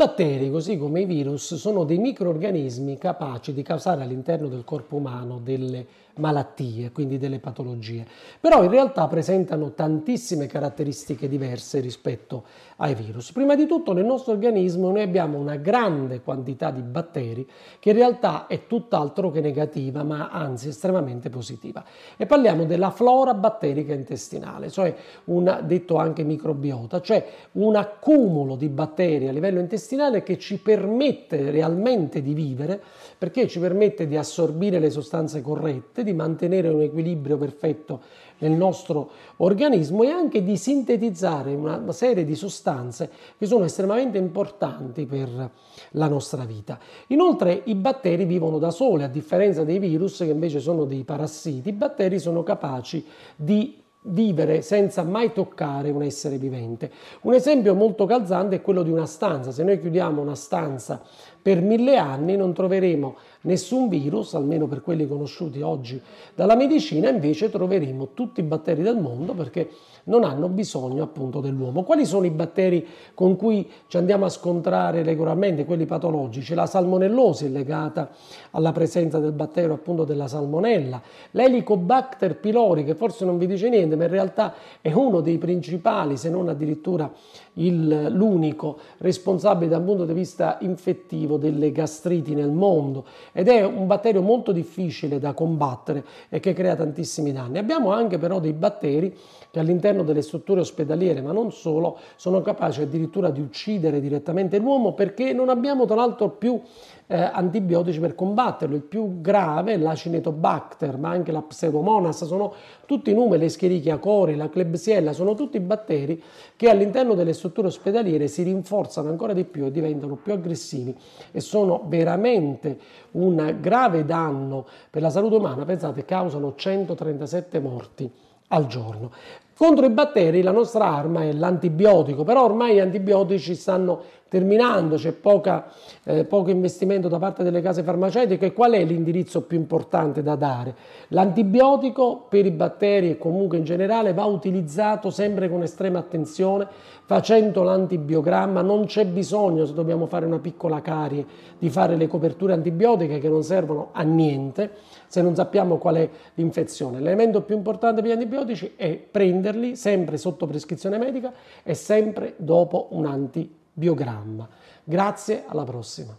batteri, così come i virus, sono dei microorganismi capaci di causare all'interno del corpo umano delle malattie, quindi delle patologie, però in realtà presentano tantissime caratteristiche diverse rispetto ai virus. Prima di tutto nel nostro organismo noi abbiamo una grande quantità di batteri che in realtà è tutt'altro che negativa, ma anzi estremamente positiva. E parliamo della flora batterica intestinale, cioè un detto anche microbiota, cioè un accumulo di batteri a livello intestinale che ci permette realmente di vivere, perché ci permette di assorbire le sostanze corrette, di mantenere un equilibrio perfetto nel nostro organismo e anche di sintetizzare una serie di sostanze che sono estremamente importanti per la nostra vita. Inoltre i batteri vivono da soli, a differenza dei virus che invece sono dei parassiti, i batteri sono capaci di vivere senza mai toccare un essere vivente. Un esempio molto calzante è quello di una stanza. Se noi chiudiamo una stanza per mille anni non troveremo nessun virus, almeno per quelli conosciuti oggi dalla medicina, invece troveremo tutti i batteri del mondo perché non hanno bisogno appunto dell'uomo. Quali sono i batteri con cui ci andiamo a scontrare regolarmente, quelli patologici? La salmonellosi è legata alla presenza del battero appunto della salmonella, l'helicobacter pylori che forse non vi dice niente, ma in realtà è uno dei principali, se non addirittura l'unico responsabile dal punto di vista infettivo delle gastriti nel mondo ed è un batterio molto difficile da combattere e che crea tantissimi danni. Abbiamo anche però dei batteri che all'interno delle strutture ospedaliere, ma non solo, sono capaci addirittura di uccidere direttamente l'uomo perché non abbiamo tra l'altro più eh, antibiotici per combatterlo. Il più grave è l'acinetobacter, ma anche la pseudomonas, sono tutti numeri, l'escherichia cori, la klebsiella, sono tutti batteri che all'interno delle strutture ospedaliere si rinforzano ancora di più e diventano più aggressivi e sono veramente un grave danno per la salute umana. Pensate, causano 137 morti al giorno. Contro i batteri la nostra arma è l'antibiotico, però ormai gli antibiotici stanno terminando, c'è poca, eh, poco investimento da parte delle case farmaceutiche, qual è l'indirizzo più importante da dare? L'antibiotico per i batteri e comunque in generale va utilizzato sempre con estrema attenzione, facendo l'antibiogramma, non c'è bisogno se dobbiamo fare una piccola carie di fare le coperture antibiotiche che non servono a niente se non sappiamo qual è l'infezione. L'elemento più importante per gli antibiotici è prenderli sempre sotto prescrizione medica e sempre dopo un antibiotico biogramma. Grazie, alla prossima.